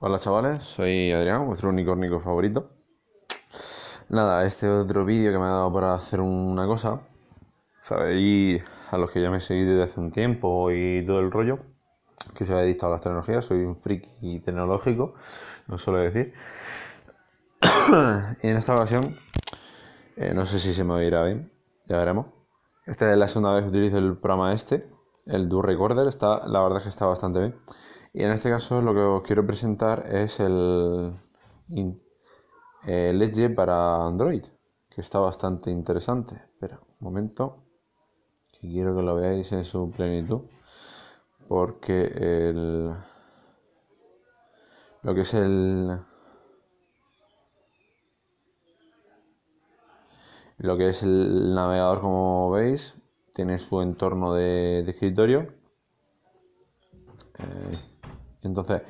Hola chavales, soy Adrián, vuestro unicornico favorito. Nada, este otro vídeo que me ha dado para hacer una cosa. Sabéis, a los que ya me seguís desde hace un tiempo y todo el rollo, que soy adicto a las tecnologías, soy un friki tecnológico, no suelo decir. y en esta ocasión, eh, no sé si se me oirá bien, ya veremos. Esta es la segunda vez que utilizo el programa este, el Do Recorder, está, la verdad es que está bastante bien. Y en este caso lo que os quiero presentar es el, Edge eh, para Android, que está bastante interesante. Espera un momento, que quiero que lo veáis en su plenitud, porque el, lo que es el... Lo que es el navegador, como veis, tiene su entorno de, escritorio. Eh, entonces,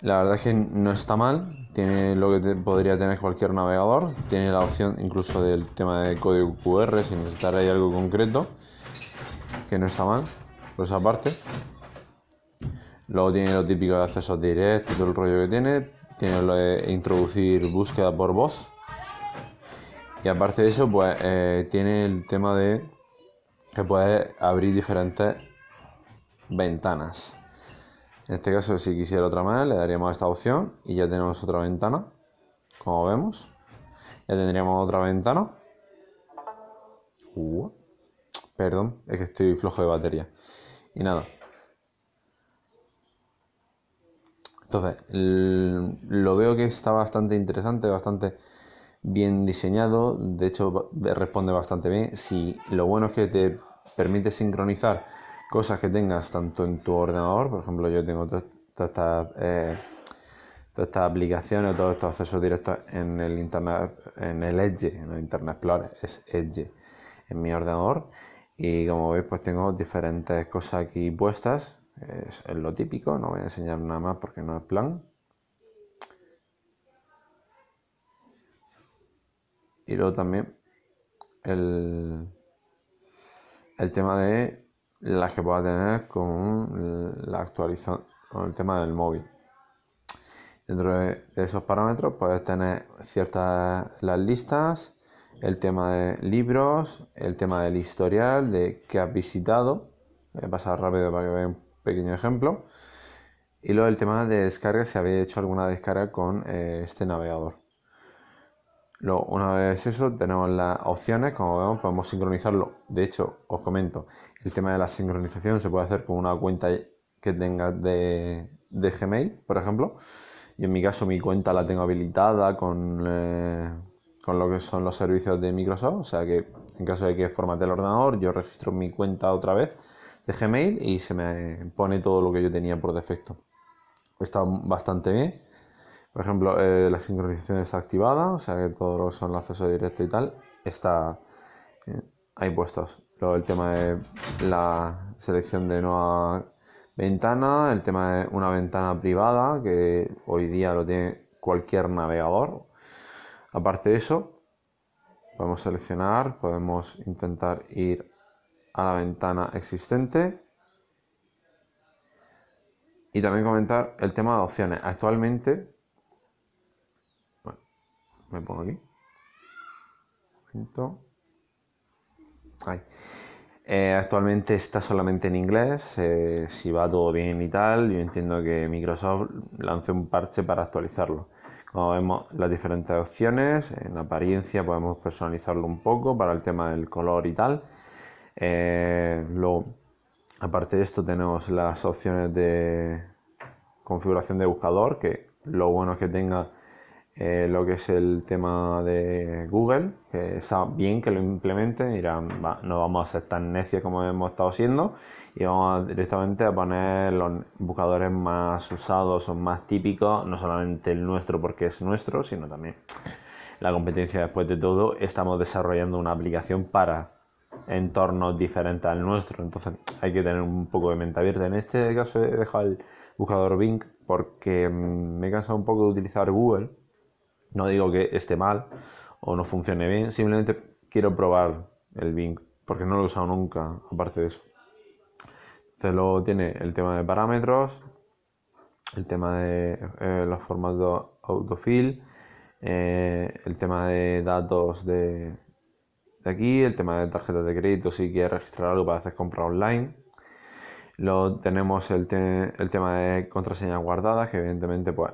la verdad es que no está mal, tiene lo que podría tener cualquier navegador, tiene la opción incluso del tema de código QR si necesitar algo concreto, que no está mal, por esa parte. Luego tiene lo típico de accesos directo, todo el rollo que tiene, tiene lo de introducir búsqueda por voz. Y aparte de eso, pues eh, tiene el tema de que puedes abrir diferentes ventanas en este caso, si quisiera otra más, le daríamos a esta opción y ya tenemos otra ventana, como vemos. Ya tendríamos otra ventana. Uh, perdón, es que estoy flojo de batería. Y nada. Entonces, lo veo que está bastante interesante, bastante bien diseñado. De hecho, responde bastante bien. Si lo bueno es que te permite sincronizar cosas que tengas tanto en tu ordenador, por ejemplo yo tengo eh, todas estas aplicaciones, todos estos accesos directos en el internet, en el Edge, en el Internet Explorer, es Edge, en mi ordenador. Y como veis, pues tengo diferentes cosas aquí puestas. Es, es lo típico, no voy a enseñar nada más porque no es plan. Y luego también el, el tema de las que pueda tener con la actualización, el tema del móvil. Dentro de esos parámetros puedes tener ciertas las listas, el tema de libros, el tema del historial, de qué has visitado. Voy a pasar rápido para que vean un pequeño ejemplo. Y luego el tema de descarga, si habéis hecho alguna descarga con eh, este navegador una vez eso, tenemos las opciones, como vemos, podemos sincronizarlo. De hecho, os comento, el tema de la sincronización se puede hacer con una cuenta que tenga de, Gmail, por ejemplo. Y en mi caso, mi cuenta la tengo habilitada con, eh, con lo que son los servicios de Microsoft. O sea que en caso de que formate el ordenador, yo registro mi cuenta otra vez de Gmail y se me pone todo lo que yo tenía por defecto. Está bastante bien. Por ejemplo, eh, la sincronización está activada, o sea que todos son los directo y tal está eh, ahí puestos. Luego el tema de la selección de nueva ventana, el tema de una ventana privada, que hoy día lo tiene cualquier navegador. Aparte de eso, podemos seleccionar, podemos intentar ir a la ventana existente y también comentar el tema de opciones. Actualmente me pongo aquí. Ahí. Eh, actualmente está solamente en inglés. Eh, si va todo bien y tal, yo entiendo que Microsoft lance un parche para actualizarlo. Como vemos las diferentes opciones, en apariencia podemos personalizarlo un poco para el tema del color y tal. Eh, luego, aparte de esto, tenemos las opciones de configuración de buscador, que lo bueno es que tenga eh, lo que es el tema de Google, que está bien que lo implementen, no vamos a ser tan necios como hemos estado siendo y vamos directamente a poner los buscadores más usados o más típicos, no solamente el nuestro porque es nuestro, sino también la competencia después de todo, estamos desarrollando una aplicación para entornos diferentes al nuestro, entonces hay que tener un poco de mente abierta. En este caso he dejado el buscador Bing porque mm, me he cansado un poco de utilizar Google no digo que esté mal o no funcione bien, simplemente quiero probar el Bing, porque no lo he usado nunca, aparte de eso. Entonces luego tiene el tema de parámetros, el tema de eh, los de autofill, eh, el tema de datos de, aquí, el tema de tarjetas de crédito si quieres registrar algo para hacer compra online. Luego tenemos el, tema de contraseñas guardadas, que evidentemente pues,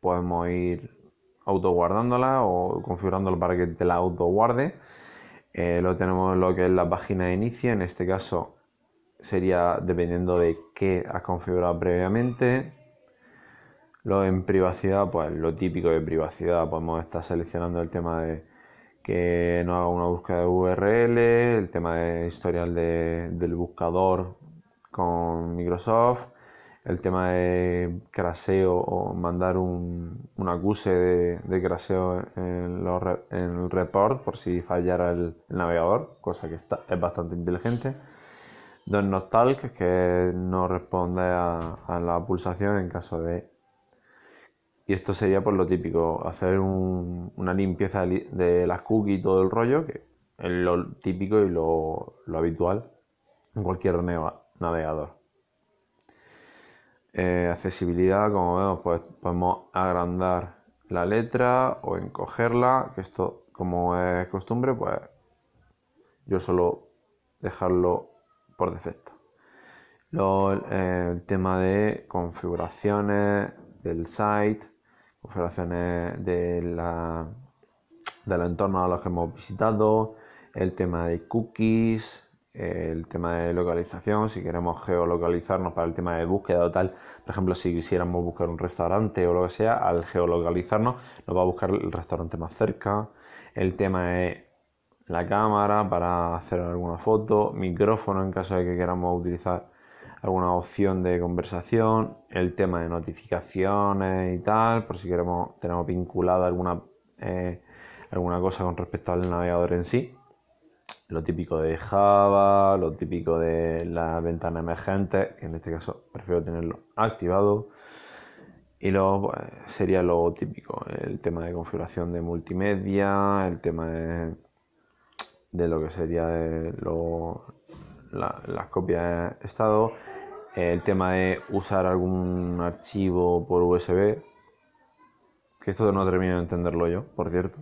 podemos ir autoguardándola o configurándolo para que te la autoguarde. Eh, luego tenemos lo que es la página de inicio, en este caso sería dependiendo de qué has configurado previamente. Lo en privacidad, pues lo típico de privacidad, podemos estar seleccionando el tema de que no haga una búsqueda de URL, el tema de historial del buscador con Microsoft, el tema de craseo o mandar un, acuse de, de craseo en, el report por si fallara el, navegador, cosa que está, es bastante inteligente. Don't talk, que no responde a, la pulsación en caso de... Y esto sería por lo típico, hacer una limpieza de, las cookies y todo el rollo, que es lo típico y lo, lo habitual en cualquier navegador. Eh, accesibilidad, como vemos, pues podemos agrandar la letra o encogerla, que esto como es costumbre, pues yo suelo dejarlo por defecto. Luego el tema de configuraciones del site, configuraciones de del entorno a los que hemos visitado, el tema de cookies, el tema de localización, si queremos geolocalizarnos para el tema de búsqueda o tal, por ejemplo, si quisiéramos buscar un restaurante o lo que sea, al geolocalizarnos nos va a buscar el restaurante más cerca, el tema de la cámara para hacer alguna foto, micrófono en caso de que queramos utilizar alguna opción de conversación, el tema de notificaciones y tal, por si queremos tenemos vinculada alguna, eh, alguna cosa con respecto al navegador en sí lo típico de Java, lo típico de la ventana emergente, que en este caso prefiero tenerlo activado. Y luego pues, sería lo típico, el tema de configuración de multimedia, el tema de, lo que sería la, las copias de estado, el tema de usar algún archivo por USB, que esto no termino de entenderlo yo, por cierto.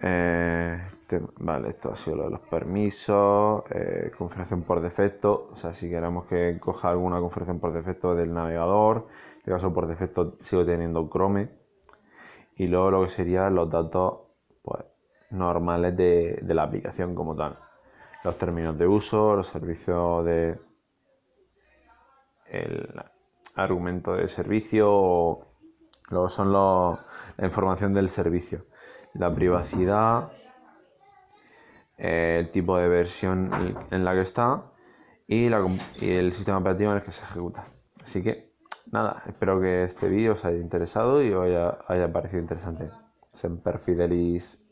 Eh, este, vale, esto ha sido los permisos, eh, configuración por defecto, o sea, si queremos que coja alguna configuración por defecto del navegador, en este caso por defecto sigo teniendo Chrome, y luego lo que serían los datos pues, normales de, de la aplicación como tal, los términos de uso, los servicios de... el argumento de servicio, luego son los, la información del servicio, la privacidad el tipo de versión en la que está y, el sistema operativo en el que se ejecuta. Así que nada, espero que este vídeo os haya interesado y os haya, parecido interesante. Semper Fidelis.